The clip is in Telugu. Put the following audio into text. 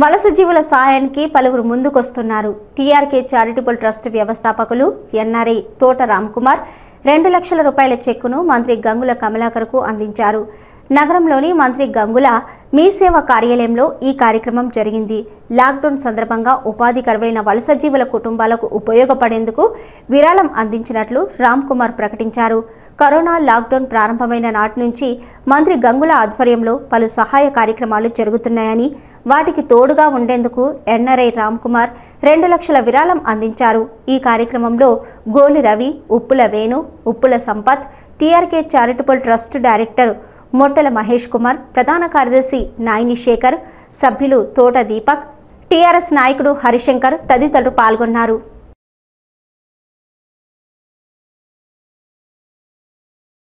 వలస జీవుల సాయానికి పలువురు ముందుకొస్తున్నారు టీఆర్కే చారిటబుల్ ట్రస్ట్ వ్యవస్థాపకులు ఎన్ఆర్ఐ తోట కుమార్ రెండు లక్షల రూపాయల చెక్కును మంత్రి గంగుల కమలాకర్కు అందించారు నగరంలోని మంత్రి గంగుల మీ సేవ కార్యాలయంలో ఈ కార్యక్రమం జరిగింది లాక్డౌన్ సందర్భంగా ఉపాధి కరువైన వలస జీవుల కుటుంబాలకు ఉపయోగపడేందుకు విరాళం అందించినట్లు రామ్ కుమార్ ప్రకటించారు కరోనా లాక్డౌన్ ప్రారంభమైన నాటి నుంచి మంత్రి గంగుల ఆధ్వర్యంలో పలు సహాయ కార్యక్రమాలు జరుగుతున్నాయని వాటికి తోడుగా ఉండేందుకు ఎన్ఆర్ఐ రామ్ కుమార్ రెండు లక్షల విరాళం అందించారు ఈ కార్యక్రమంలో Goli Ravi Uppula Venu Uppula Sampath TRK charitable trust director Mottala Mahesh Kumar ప్రధాన కార్యదర్శి నాయిని శేఖర్ సభ్యులు తోట దీపక్ టీఆర్ఎస్ నాయకుడు హరిశంకర్ తదితరులు పాల్గొన్నారు